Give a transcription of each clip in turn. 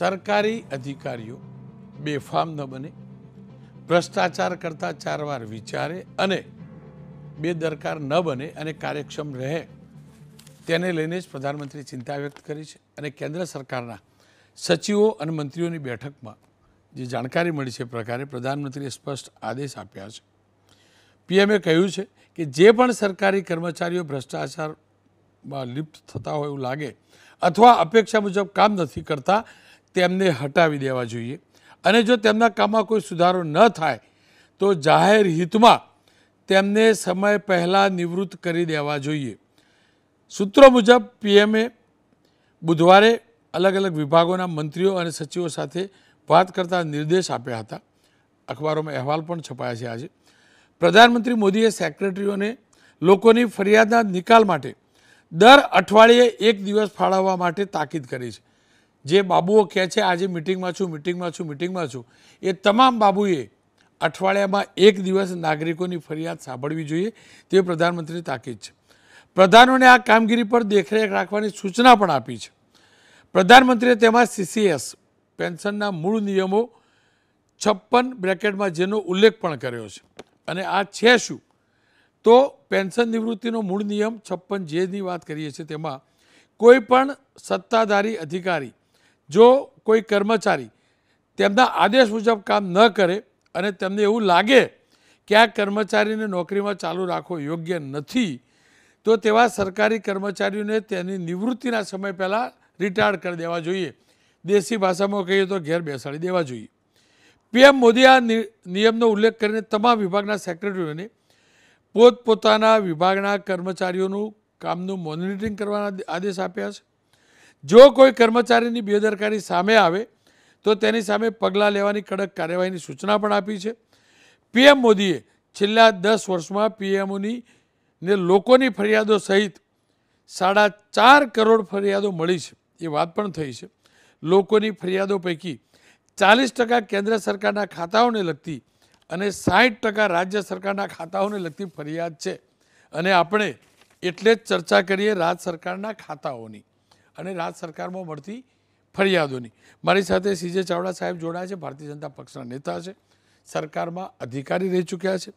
સરકારી અધિકારીઓ બેફામ ન બને ભ્રષ્ટાચાર કરતા ચાર વાર વિચારે અને બેદરકાર ન બને અને કાર્યક્ષમ રહે તેને લઈને જ પ્રધાનમંત્રીએ ચિંતા વ્યક્ત કરી છે અને કેન્દ્ર સરકારના સચિવો અને મંત્રીઓની બેઠકમાં જે જાણકારી મળી છે પ્રકારે પ્રધાનમંત્રીએ સ્પષ્ટ આદેશ આપ્યા છે પીએમએ કહ્યું છે કે જે પણ સરકારી કર્મચારીઓ ભ્રષ્ટાચારમાં લિપ્ત થતા હોય એવું લાગે અથવા અપેક્ષા મુજબ કામ નથી કરતા તેમને હટાવી દેવા જોઈએ અને જો તેમના કામમાં કોઈ સુધારો ન થાય તો જાહેર હિતમાં તેમને સમય પહેલાં નિવૃત્ત કરી દેવા જોઈએ સૂત્રો મુજબ પીએમએ બુધવારે અલગ અલગ વિભાગોના મંત્રીઓ અને સચિવો સાથે વાત કરતા નિર્દેશ આપ્યા હતા અખબારોમાં અહેવાલ પણ છપાયા છે આજે પ્રધાનમંત્રી મોદીએ સેક્રેટરીઓને લોકોની ફરિયાદના નિકાલ માટે દર અઠવાડિયે એક દિવસ ફાળવવા માટે તાકીદ કરી છે જે બાબુઓ કહે છે આજે મિટિંગમાં છું મિટિંગમાં છું મિટિંગમાં છું એ તમામ બાબુએ અઠવાડિયામાં એક દિવસ નાગરિકોની ફરિયાદ સાંભળવી જોઈએ તે પ્રધાનમંત્રીની તાકીદ છે પ્રધાનોને આ કામગીરી પર દેખરેખ રાખવાની સૂચના પણ આપી છે પ્રધાનમંત્રીએ તેમાં સીસીએસ પેન્શનના મૂળ નિયમો છપ્પન બ્રેકેટમાં જેનો ઉલ્લેખ પણ કર્યો છે અને આ છે શું તો પેન્શન નિવૃત્તિનો મૂળ નિયમ છપ્પન જેની વાત કરીએ છીએ તેમાં કોઈપણ સત્તાધારી અધિકારી જો કોઈ કર્મચારી તેમના આદેશ મુજબ કામ ન કરે અને તેમને એવું લાગે કે આ કર્મચારીને નોકરીમાં ચાલુ રાખવો યોગ્ય નથી તો તેવા સરકારી કર્મચારીઓને તેની નિવૃત્તિના સમય પહેલાં રિટાયર્ડ કરી દેવા જોઈએ દેશી ભાષામાં કહીએ તો ઘેર બેસાડી દેવા જોઈએ પીએમ મોદી આ નિયમનો ઉલ્લેખ કરીને તમામ વિભાગના સેક્રેટરીઓને પોતપોતાના વિભાગના કર્મચારીઓનું કામનું મોનિટરિંગ કરવાના આદેશ આપ્યા છે જો કોઈ કર્મચારીની બેદરકારી સામે આવે તો તેની સામે પગલાં લેવાની કડક કાર્યવાહીની સૂચના પણ આપી છે પીએમ મોદીએ છેલ્લા દસ વર્ષમાં પીએમઓની ને લોકોની ફરિયાદો સહિત સાડા ચાર કરોડ ફરિયાદો મળી છે એ વાત પણ થઈ છે લોકોની ફરિયાદો પૈકી ચાલીસ ટકા કેન્દ્ર સરકારના ખાતાઓને લગતી અને સાહીઠ ટકા રાજ્ય સરકારના ખાતાઓને લગતી ફરિયાદ છે અને આપણે એટલે જ ચર્ચા કરીએ રાજ્ય સરકારના ખાતાઓની અને રાજ્ય સરકારમાં મળતી ફરિયાદોની મારી સાથે સીજે ચાવડા સાહેબ જોડાયા છે ભારતીય જનતા પક્ષના નેતા છે સરકારમાં અધિકારી રહી ચૂક્યા છે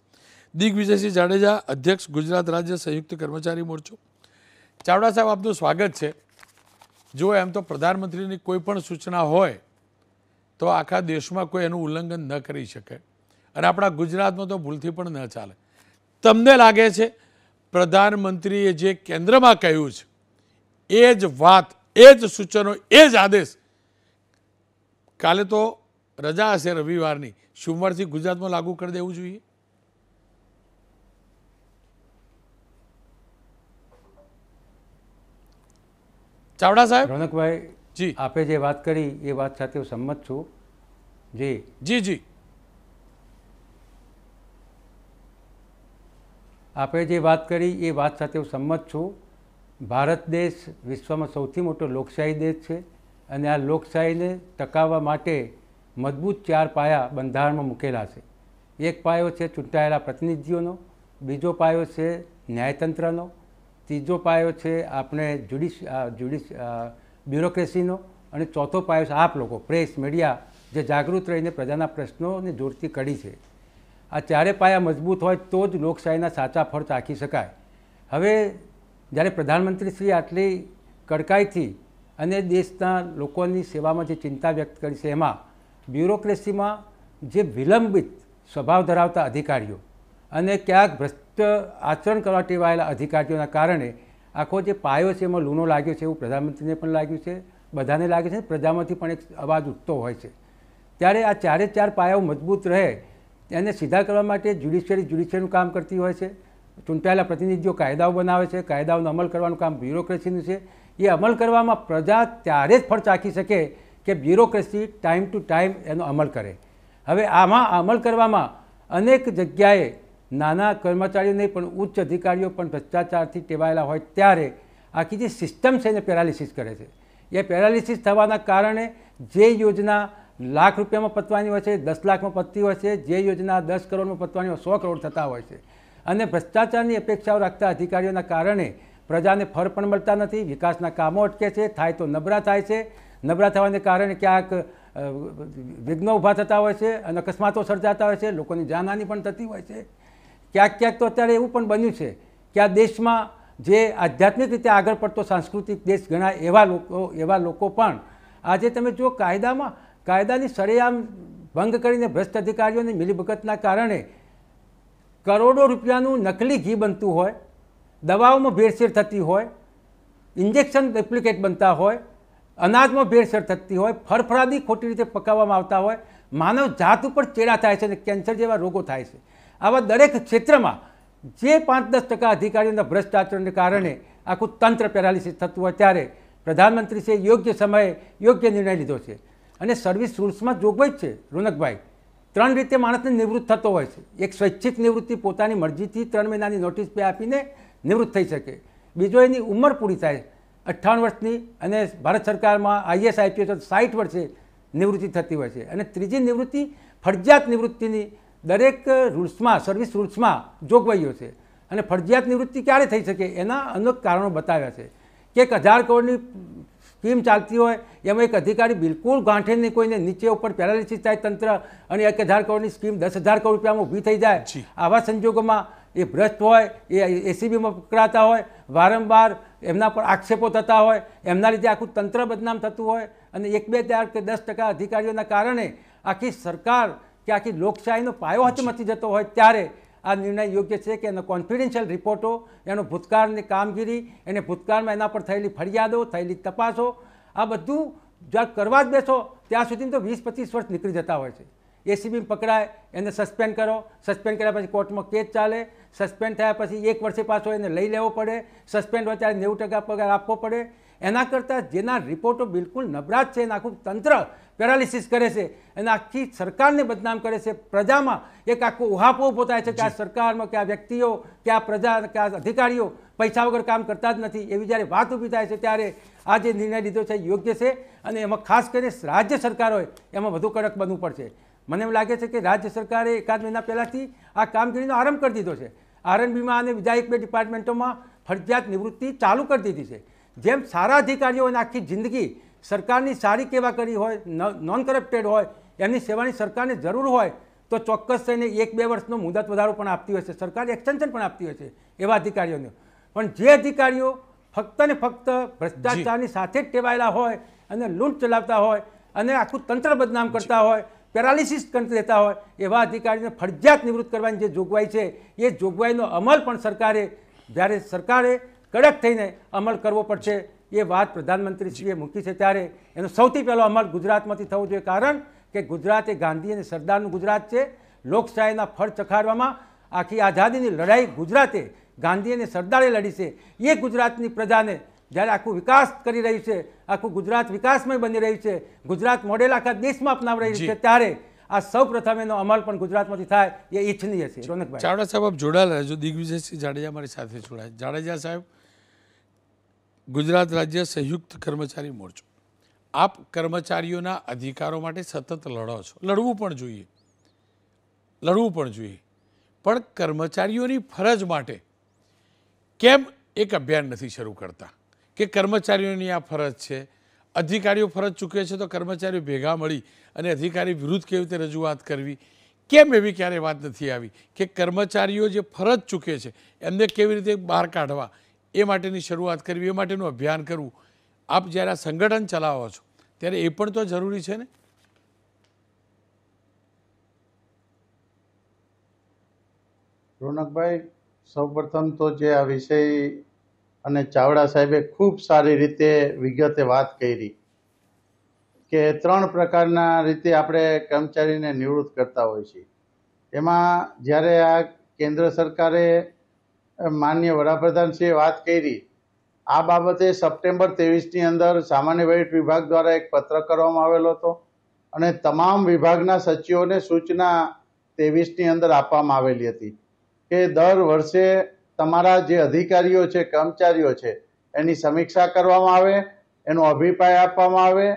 દિગ્વિજયસિંહ જાડેજા અધ્યક્ષ ગુજરાત રાજ્ય સંયુક્ત કર્મચારી મોરચો ચાવડા સાહેબ આપનું સ્વાગત છે જો એમ તો પ્રધાનમંત્રીની કોઈ પણ સૂચના હોય તો આખા દેશમાં કોઈ એનું ઉલ્લંઘન ન કરી શકે અને આપણા ગુજરાતમાં તો ભૂલથી પણ ન ચાલે તમને લાગે છે પ્રધાનમંત્રીએ જે કેન્દ્રમાં કહ્યું છે એ જ વાત એ જ સૂચનો એ જ આદેશ કાલે તો રજા હશે રવિવારની સોમવારથી ગુજરાતમાં લાગુ કરી દેવું જોઈએ ચાવડા સાહેબ રણકભાઈ જી આપે જે વાત કરી એ વાત સાથે હું સંમત છું જી જી જી આપે જે વાત કરી એ વાત સાથે હું સંમત છું ભારત દેશ વિશ્વમાં સૌથી મોટો લોકશાહી દેશ છે અને આ લોકશાહીને ટકાવવા માટે મજબૂત ચાર પાયા બંધારણમાં મૂકેલા છે એક પાયો છે ચૂંટાયેલા પ્રતિનિધિઓનો બીજો પાયો છે ન્યાયતંત્રનો ત્રીજો પાયો છે આપણે જ્યુડિશ જ્યુડિશ બ્યુરોક્રેસીનો અને ચોથો પાયો છે આપ લોકો પ્રેસ મીડિયા જે જાગૃત રહીને પ્રજાના પ્રશ્નોને જોડતી કડી છે આ ચારે પાયા મજબૂત હોય તો જ લોકશાહીના સાચા ફળ ચાખી શકાય હવે જ્યારે પ્રધાનમંત્રી શ્રી આટલી કડકાઈથી અને દેશના લોકોની સેવામાં જે ચિંતા વ્યક્ત કરી છે એમાં બ્યુરોક્રેસીમાં જે વિલંબિત સ્વભાવ ધરાવતા અધિકારીઓ અને ક્યાંક ભ્રષ્ટ આચરણ કરવા ટેવાયેલા અધિકારીઓના કારણે આખો જે પાયો છે એમાં લૂનો લાગ્યો છે એવું પ્રધાનમંત્રીને પણ લાગ્યું છે બધાને લાગે છે પ્રજામાંથી પણ એક અવાજ ઉઠતો હોય છે ત્યારે આ ચારે ચાર પાયાઓ મજબૂત રહે એને સીધા કરવા માટે જ્યુડિશિયરી જ્યુડિશિયરીનું કામ કરતી હોય છે ચૂંટાયેલા પ્રતિનિધિઓ કાયદાઓ બનાવે છે કાયદાઓનો અમલ કરવાનું કામ બ્યુરોક્રેસીનું છે એ અમલ કરવામાં પ્રજા ત્યારે જ ફળ ચાખી શકે કે બ્યુરોક્રેસી ટાઈમ ટુ ટાઈમ એનો અમલ કરે હવે આમાં અમલ કરવામાં અનેક જગ્યાએ નાના કર્મચારીઓ નહીં પણ ઉચ્ચ અધિકારીઓ પણ ભ્રષ્ટાચારથી ટેવાયેલા હોય ત્યારે આખી જે સિસ્ટમ છે એને પેરાલિસિસ કરે છે એ પેરાલિસિસ થવાના કારણે જે યોજના લાખ રૂપિયામાં પતવાની હોય છે દસ લાખમાં પતતી હોય છે જે યોજના દસ કરોડમાં પતવાની હોય સો કરોડ થતા હોય છે અને ભ્રષ્ટાચારની અપેક્ષાઓ રાખતા અધિકારીઓના કારણે પ્રજાને ફળ પણ મળતા નથી વિકાસના કામો અટકે છે થાય તો નબળા થાય છે નબળા થવાને કારણે ક્યાંક વિઘ્નો ઊભા થતા હોય છે અને અકસ્માતો સર્જાતા હોય છે લોકોની જાનહાની પણ થતી હોય છે ક્યાંક ક્યાંક તો અત્યારે એવું પણ બન્યું છે કે આ દેશમાં જે આધ્યાત્મિક રીતે આગળ પડતો સાંસ્કૃતિક દેશ ગણાય એવા લોકો એવા લોકો પણ આજે તમે જો કાયદામાં કાયદાની સરેઆમ ભંગ કરીને ભ્રષ્ટ અધિકારીઓની મિલીભગતના કારણે કરોડો રૂપિયાનું નકલી ઘી બનતું હોય દવાઓમાં ભેળસેળ થતી હોય ઇન્જેક્શન એપ્લિકેટ બનતા હોય અનાજમાં ભેળસેળ થતી હોય ફરફરાદી ખોટી રીતે પકાવવામાં આવતા હોય માનવ જાત ઉપર ચેડા થાય છે અને કેન્સર જેવા રોગો થાય છે આવા દરેક ક્ષેત્રમાં જે પાંચ દસ ટકા અધિકારીઓના ભ્રષ્ટાચારને કારણે આખું તંત્ર પેરાલિસિસ થતું હોય ત્યારે પ્રધાનમંત્રીશ્રીએ યોગ્ય સમયે યોગ્ય નિર્ણય લીધો છે અને સર્વિસ રૂલ્સમાં જોગવાઈ છે રોનકભાઈ ત્રણ રીતે માણસને નિવૃત્ત થતો હોય છે એક સ્વૈચ્છિક નિવૃત્તિ પોતાની મરજીથી ત્રણ મહિનાની નોટિસ પે આપીને નિવૃત્ત થઈ શકે બીજો એની ઉંમર પૂરી થાય અઠ્ઠાવન વર્ષની અને ભારત સરકારમાં આઈએસ આઈપીએસ સાઠ વર્ષે નિવૃત્તિ થતી હોય છે અને ત્રીજી નિવૃત્તિ ફરજિયાત નિવૃત્તિની દરેક રૂલ્સમાં સર્વિસ રૂલ્સમાં જોગવાઈઓ છે અને ફરજિયાત નિવૃત્તિ ક્યારે થઈ શકે એના અનેક કારણો બતાવ્યા છે કે એક હજાર કરોડની સ્કીમ ચાલતી હોય એમાં એક અધિકારી બિલકુલ ગાંઠે નહીં કોઈને નીચે ઉપર પેરાલિસિસ થાય તંત્ર અને એક હજાર કરોડની સ્કીમ દસ હજાર કરોડ રૂપિયામાં ઊભી થઈ જાય આવા સંજોગોમાં એ ભ્રષ્ટ હોય એ એસીબીમાં પકડાતા હોય વારંવાર એમના પર આક્ષેપો થતા હોય એમના લીધે આખું તંત્ર બદનામ થતું હોય અને એક બે ચાર કે દસ ટકા અધિકારીઓના કારણે આખી સરકાર કે આખી લોકશાહીનો પાયો હાથમાંથી જતો હોય ત્યારે આ નિર્ણય યોગ્ય છે કે એનો કોન્ફિડેન્શિયલ રિપોર્ટો એનો ભૂતકાળની કામગીરી એને ભૂતકાળમાં એના પર થયેલી ફરિયાદો થયેલી તપાસો આ બધું જ્યારે કરવા જ બેસો ત્યાં સુધી તો વીસ પચીસ વર્ષ નીકળી જતા હોય છે એસીબી પકડાય એને સસ્પેન્ડ કરો સસ્પેન્ડ કર્યા પછી કોર્ટમાં કેસ ચાલે સસ્પેન્ડ થયા પછી એક વર્ષે પાછો એને લઈ લેવો પડે સસ્પેન્ડ હોય ત્યારે નેવું ટકા પગાર આપવો પડે એના કરતાં જેના રિપોર્ટો બિલકુલ નબળા જ છે એના આખું તંત્ર પેરાલિસિસ કરે છે અને આખી સરકારને બદનામ કરે છે પ્રજામાં એક આખો ઉહાપો પોતાય છે કે આ સરકારમાં કે આ વ્યક્તિઓ કે આ પ્રજા કે આ અધિકારીઓ પૈસા વગર કામ કરતા જ નથી એવી જ્યારે વાત ઊભી થાય છે ત્યારે આ જે નિર્ણય લીધો છે યોગ્ય છે અને એમાં ખાસ કરીને રાજ્ય સરકાર હોય એમાં વધુ કડક બનવું પડશે મને એમ લાગે છે કે રાજ્ય સરકારે એકાદ મહિના પહેલાંથી આ કામગીરીનો આરંભ કરી દીધો છે આરએનબીમાં અને બીજા એક બે ડિપાર્ટમેન્ટોમાં ફરજિયાત નિવૃત્તિ ચાલુ કરી દીધી છે જેમ સારા અધિકારીઓને આખી જિંદગી સરકારની સારી કેવા કરી હોય નોન કરપ્ટેડ હોય એમની સેવાની સરકારને જરૂર હોય તો ચોક્કસ થઈને એક બે વર્ષનો મુદત વધારો પણ આપતી હોય છે સરકાર એક્સટેન્શન પણ આપતી હોય છે એવા અધિકારીઓને પણ જે અધિકારીઓ ફક્ત ને ફક્ત ભ્રષ્ટાચારની સાથે જ ટેવાયેલા હોય અને લૂંટ ચલાવતા હોય અને આખું તંત્ર બદનામ કરતા હોય પેરાલિસિસ કરી લેતા હોય એવા અધિકારીને ફરજિયાત નિવૃત્ત કરવાની જે જોગવાઈ છે એ જોગવાઈનો અમલ પણ સરકારે જ્યારે સરકારે કડક થઈને અમલ કરવો પડશે એ વાત પ્રધાનમંત્રીશ્રીએ મૂકી છે ત્યારે એનો સૌથી પહેલો અમલ ગુજરાતમાંથી થવો જોઈએ કારણ કે ગુજરાત એ ગાંધી અને સરદારનું ગુજરાત છે લોકશાહીના ફળ ચખાડવામાં આખી આઝાદીની લડાઈ ગુજરાતે ગાંધી અને સરદારે લડી છે એ ગુજરાતની પ્રજાને જ્યારે આખું વિકાસ કરી રહ્યું છે આખું ગુજરાત વિકાસમય બની રહ્યું છે ગુજરાત મોડેલ આખા દેશમાં અપનાવી રહ્યું છે ત્યારે આ સૌ પ્રથમ એનો અમલ પણ ગુજરાતમાંથી થાય એ ઇચ્છનીય છે રોનકભાઈ ચાવડા સાહેબ જોડાયેલા જો દિગ્વિજયસિંહ જાડેજા મારી સાથે જોડાય જાડેજા સાહેબ ગુજરાત રાજ્ય સંયુક્ત કર્મચારી મોરચો આપ કર્મચારીઓના અધિકારો માટે સતત લડો છો લડવું પણ જોઈએ લડવું પણ જોઈએ પણ કર્મચારીઓની ફરજ માટે કેમ એક અભિયાન નથી શરૂ કરતા કે કર્મચારીઓની આ ફરજ છે અધિકારીઓ ફરજ ચૂકે છે તો કર્મચારીઓ ભેગા મળી અને અધિકારી વિરુદ્ધ કેવી રીતે રજૂઆત કરવી કેમ એવી ક્યારેય વાત નથી આવી કે કર્મચારીઓ જે ફરજ ચૂકે છે એમને કેવી રીતે બહાર કાઢવા એ માટેની શરૂઆત કરવી એ માટેનું અભિયાન કરવું આપ જ્યારે આ સંગઠન ચલાવો છો ત્યારે એ પણ તો જરૂરી છે ને રોનકભાઈ સૌપ્રથમ તો જે આ વિષય અને ચાવડા સાહેબે ખૂબ સારી રીતે વિગતે વાત કરી કે ત્રણ પ્રકારના રીતે આપણે કર્મચારીને નિવૃત્ત કરતા હોઈએ છીએ એમાં જ્યારે આ કેન્દ્ર સરકારે માન્ય વડાપ્રધાનશ્રીએ વાત કરી આ બાબતે સપ્ટેમ્બર ત્રેવીસની અંદર સામાન્ય વહીવટ વિભાગ દ્વારા એક પત્ર કરવામાં આવેલો હતો અને તમામ વિભાગના સચિવોને સૂચના ત્રેવીસની અંદર આપવામાં આવેલી હતી કે દર વર્ષે તમારા જે અધિકારીઓ છે કર્મચારીઓ છે એની સમીક્ષા કરવામાં આવે એનો અભિપ્રાય આપવામાં આવે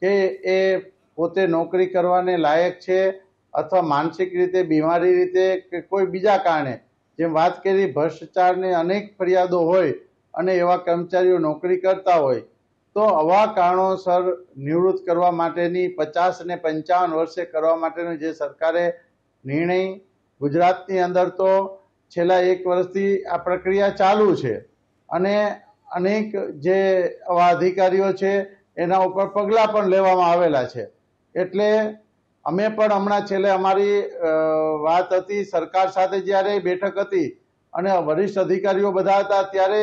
કે એ પોતે નોકરી કરવાને લાયક છે અથવા માનસિક રીતે બીમારી રીતે કે કોઈ બીજા કારણે જેમ વાત કરી ભ્રષ્ટાચારને અનેક ફરિયાદો હોય અને એવા કર્મચારીઓ નોકરી કરતા હોય તો આવા કારણોસર નિવૃત્ત કરવા માટેની પચાસ અને પંચાવન વર્ષે કરવા માટેનો જે સરકારે નિર્ણય ગુજરાતની અંદર તો છેલ્લા એક વર્ષથી આ પ્રક્રિયા ચાલુ છે અને અનેક જે આવા અધિકારીઓ છે એના ઉપર પગલાં પણ લેવામાં આવેલા છે એટલે અમે પણ હમણાં છેલ્લે અમારી વાત હતી સરકાર સાથે જ્યારે બેઠક હતી અને વરિષ્ઠ અધિકારીઓ બધા હતા ત્યારે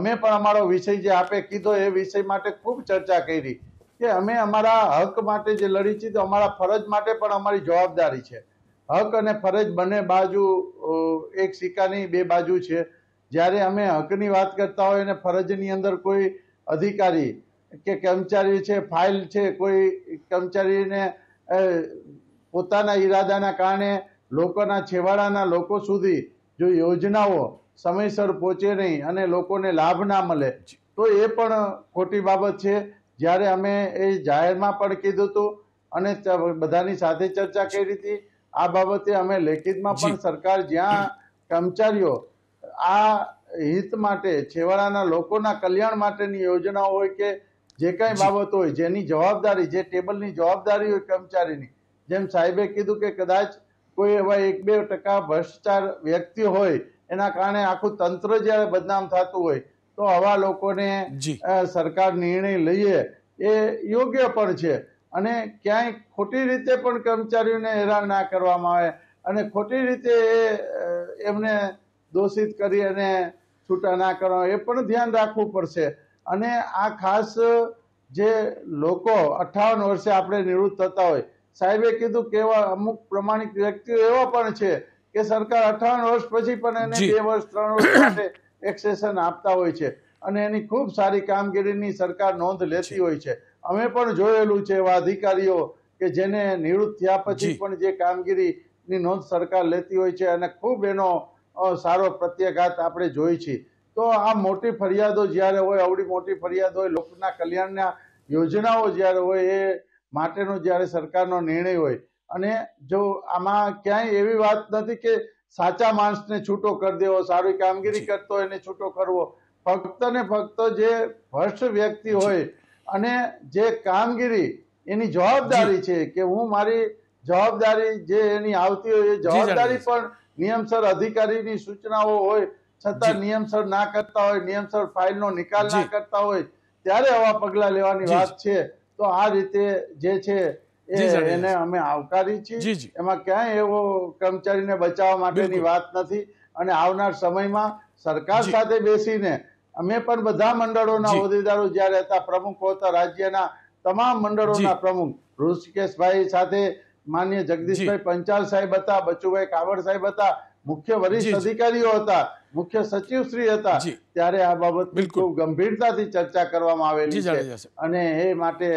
અમે પણ અમારો વિષય જે આપે કીધો એ વિષય માટે ખૂબ ચર્ચા કરી કે અમે અમારા હક માટે જે લડી છીએ તો અમારા ફરજ માટે પણ અમારી જવાબદારી છે હક અને ફરજ બંને બાજુ એક સિક્કાની બે બાજુ છે જ્યારે અમે હકની વાત કરતા હોય અને ફરજની અંદર કોઈ અધિકારી કે કર્મચારી છે ફાઇલ છે કોઈ કર્મચારીને પોતાના ઈરાદાના કારણે લોકોના છેવાડાના લોકો સુધી જો યોજનાઓ સમયસર પહોંચે નહીં અને લોકોને લાભ ના મળે તો એ પણ ખોટી બાબત છે જ્યારે અમે એ જાહેરમાં પણ કીધું હતું અને બધાની સાથે ચર્ચા કરી હતી આ બાબતે અમે લેખિતમાં પણ સરકાર જ્યાં કર્મચારીઓ આ હિત માટે છેવાડાના લોકોના કલ્યાણ માટેની યોજનાઓ હોય કે જે કાંઈ બાબત હોય જેની જવાબદારી જે ટેબલની જવાબદારી હોય કર્મચારીની જેમ સાહેબે કીધું કે કદાચ કોઈ એવા એક બે ટકા ભ્રષ્ટાચાર વ્યક્તિ હોય એના કારણે આખું તંત્ર જ્યારે બદનામ થતું હોય તો આવા લોકોને સરકાર નિર્ણય લઈએ એ યોગ્ય પણ છે અને ક્યાંય ખોટી રીતે પણ કર્મચારીઓને હેરાન ના કરવામાં આવે અને ખોટી રીતે એમને દોષિત કરી અને છૂટા ના કરવા એ પણ ધ્યાન રાખવું પડશે અને આ ખાસ જે લોકો અઠાવન વર્ષે આપણે નિવૃત્ત થતા હોય સાહેબે કીધું કે એવા અમુક પ્રમાણિક વ્યક્તિઓ એવા પણ છે કે સરકાર અઠાવન વર્ષ પછી પણ એને બે વર્ષ ત્રણ વર્ષ માટે એક્સેશન આપતા હોય છે અને એની ખૂબ સારી કામગીરીની સરકાર નોંધ લેતી હોય છે અમે પણ જોયેલું છે એવા અધિકારીઓ કે જેને નિવૃત્ત થયા પછી પણ જે કામગીરીની નોંધ સરકાર લેતી હોય છે અને ખૂબ એનો સારો પ્રત્યાઘાત આપણે જોઈ છીએ તો આ મોટી ફરિયાદો જ્યારે હોય આવડી મોટી ફરિયાદ હોય લોકોના કલ્યાણના યોજનાઓ જ્યારે હોય એ માટેનો જ્યારે સરકારનો નિર્ણય હોય અને જો આમાં ક્યાંય એવી વાત નથી કે સાચા માણસને છૂટો કરી દેવો સારી કામગીરી કરતો એને છૂટો કરવો ફક્ત ને ફક્ત જે ભ્રષ્ટ વ્યક્તિ હોય અને જે કામગીરી એની જવાબદારી છે કે હું મારી જવાબદારી જે એની આવતી હોય એ જવાબદારી પણ નિયમસર અધિકારીની સૂચનાઓ હોય છતાં નિયમસર ના કરતા હોય નિયમસર ફાઇલનો નિકાલ ના કરતા હોય ત્યારે આવા પગલાં લેવાની વાત છે તો આ રીતે જે છે એને અમે આવકારી છીએ એમાં ક્યાંય એવો કર્મચારીને બચાવવા માટેની વાત નથી અને આવનાર સમયમાં સરકાર સાથે બેસીને અમે પણ બધા મંડળોના હોદ્દેદારો જ્યારે હતા પ્રમુખો હતા રાજ્યના તમામ મંડળોના પ્રમુખ ઋષિકેશભાઈ સાથે માન્ય જગદીશભાઈ પંચાલ સાહેબ હતા બચુભાઈ કાવડ સાહેબ હતા મુખ્ય વરિષ્ઠ અધિકારીઓ હતા મુખ્ય સચિવ શ્રી હતા ત્યારે આ બાબત ખૂબ ગંભીરતાથી ચર્ચા કરવામાં આવેલી છે અને એ માટે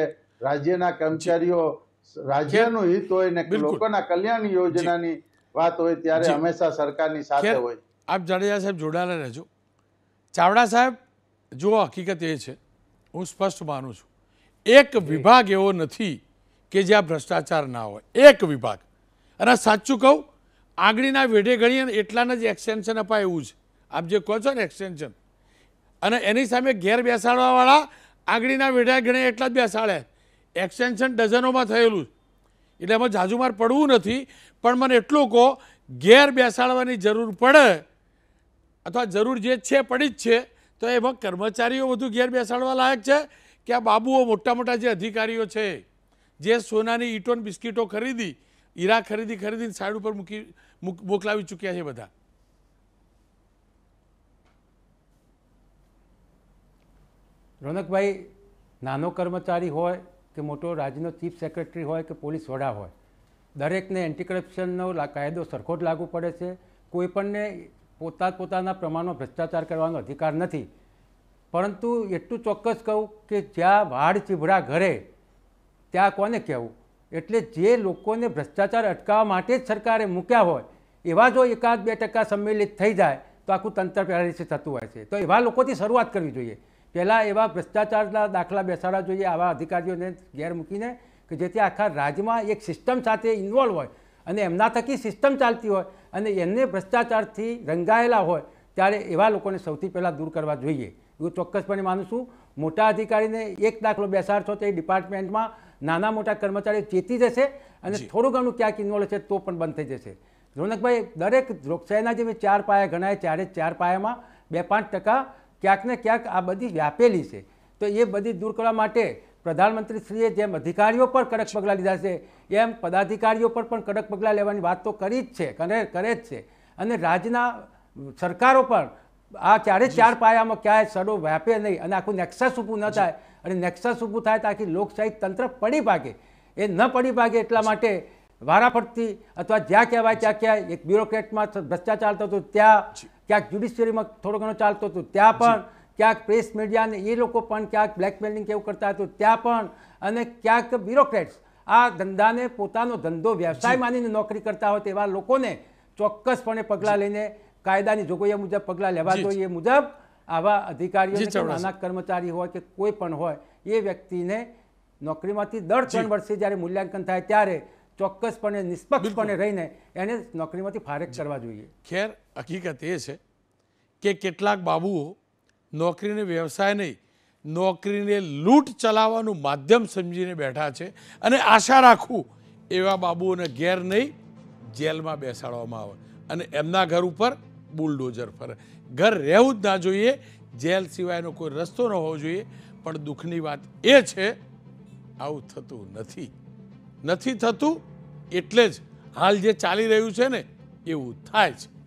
રાજ્યના કર્મચારીઓ રાજ્યનું હિત હોય ને લોકોના કલ્યાણ યોજનાની વાત હોય ત્યારે હંમેશા સરકારની સાથે હોય આપ જાડેજા સાહેબ જોડાયેલા રહેજો ચાવડા સાહેબ જો હકીકત એ છે હું સ્પષ્ટ માનું છું એક વિભાગ એવો નથી કે જ્યાં ભ્રષ્ટાચાર ના હોય એક વિભાગ અને સાચું કહું આંગળીના વેઢે ગણીએ ને એટલાને જ એક્સટેન્શન અપાય એવું છે આપ જે કહો છો ને એક્સટેન્શન અને એની સામે ઘેર બેસાડવાવાળા આંગળીના વેઢા ગણે એટલા જ બેસાડે એક્સટેન્શન ડઝનોમાં થયેલું એટલે એમાં જાજુમાર પડવું નથી પણ મને એટલું કહો ઘેર બેસાડવાની જરૂર પડે અથવા જરૂર જે છે પડી જ છે તો એમાં કર્મચારીઓ વધુ ઘેર બેસાડવા લાયક છે કે આ બાબુઓ મોટા મોટા જે અધિકારીઓ છે જે સોનાની ઈટોન બિસ્કીટો ખરીદી હીરા ખરીદી ખરીદીને સાઈડ ઉપર મૂકી મોકલાવી ચૂક્યા છે બધા રોનકભાઈ નાનો કર્મચારી હોય કે મોટો રાજ્યનો ચીફ સેક્રેટરી હોય કે પોલીસ વડા હોય દરેકને એન્ટી કરપ્શનનો કાયદો સરખો જ લાગુ પડે છે કોઈપણને પોતા પોતાના પ્રમાણમાં ભ્રષ્ટાચાર કરવાનો અધિકાર નથી પરંતુ એટલું ચોક્કસ કહું કે જ્યાં વાડ ચીભડા ઘરે ત્યાં કોને કહેવું એટલે જે લોકોને ભ્રષ્ટાચાર અટકાવવા માટે જ સરકારે મૂક્યા હોય એવા જો એકાદ બે ટકા સંમેલિત થઈ જાય તો આખું તંત્ર પહેલાથી થતું હોય છે તો એવા લોકોથી શરૂઆત કરવી જોઈએ પહેલાં એવા ભ્રષ્ટાચારના દાખલા બેસાડવા જોઈએ આવા અધિકારીઓને ગેર મૂકીને કે જેથી આખા રાજ્યમાં એક સિસ્ટમ સાથે ઇન્વોલ્વ હોય અને એમના થકી સિસ્ટમ ચાલતી હોય અને એમને ભ્રષ્ટાચારથી રંગાયેલા હોય ત્યારે એવા લોકોને સૌથી પહેલાં દૂર કરવા જોઈએ હું ચોક્કસપણે માનું છું મોટા અધિકારીને એક દાખલો બેસાડશો તો એ ડિપાર્ટમેન્ટમાં નાના મોટા કર્મચારી ચેતી જશે અને થોડું ઘણું ક્યાંક ઇન્વોલ્વ છે તો પણ બંધ થઈ જશે રોનકભાઈ દરેક લોકશાહીના જે મેં ચાર પાયા ગણાય ચારે ચાર પાયામાં બે પાંચ ટકા ક્યાંક ને ક્યાંક આ બધી વ્યાપેલી છે તો એ બધી દૂર કરવા માટે પ્રધાનમંત્રીશ્રીએ જેમ અધિકારીઓ પર કડક પગલાં લીધા છે એમ પદાધિકારીઓ પર પણ કડક પગલાં લેવાની વાત તો કરી જ છે કરે કરે જ છે અને રાજ્યના સરકારો પણ આ ચારે ચાર પાયામાં ક્યાંય સડો વ્યાપે નહીં અને આખું નેક્સસ ઊભું ન થાય અને નેક્સસ ઊભું થાય તાકી લોકશાહી તંત્ર પડી પાકે એ ન પડી પાકે એટલા માટે વારાફરતી અથવા જ્યાં કહેવાય ત્યાં ક્યાંય એક બ્યુરોક્રેટમાં ભ્રષ્ટાચાર ચાલતો હતો ત્યાં ક્યાંક જ્યુડિશિયરીમાં થોડો ઘણો ચાલતો હતો ત્યાં પણ ક્યાંક પ્રેસ મીડિયાને એ લોકો પણ ક્યાંક બ્લેકમેલિંગ કેવું કરતા હતું ત્યાં પણ અને ક્યાંક બ્યુરોક્રેટ્સ આ ધંધાને પોતાનો ધંધો વ્યવસાય માનીને નોકરી કરતા હોય તેવા લોકોને ચોક્કસપણે પગલાં લઈને કાયદાની જોગવાઈઓ મુજબ પગલાં લેવા જોઈએ મુજબ આવા અધિકારીઓ નાના કર્મચારી હોય કે કોઈ પણ હોય એ વ્યક્તિને નોકરીમાંથી દર ત્રણ વર્ષે જ્યારે મૂલ્યાંકન થાય ત્યારે ચોક્કસપણે નિષ્પક્ષપણે રહીને એને નોકરીમાંથી ફારેક કરવા જોઈએ ખેર હકીકત એ છે કે કેટલાક બાબુઓ નોકરીને વ્યવસાય નહીં નોકરીને લૂંટ ચલાવવાનું માધ્યમ સમજીને બેઠા છે અને આશા રાખવું એવા બાબુઓને ઘેર નહીં જેલમાં બેસાડવામાં આવે અને એમના ઘર ઉપર બુલડોઝર ફરે ઘર રહેવું જ ના જોઈએ જેલ સિવાયનો કોઈ રસ્તો ન હોવો જોઈએ પણ દુઃખની વાત એ છે આવું થતું નથી નથી થતું એટલે જ હાલ જે ચાલી રહ્યું છે ને એવું થાય છે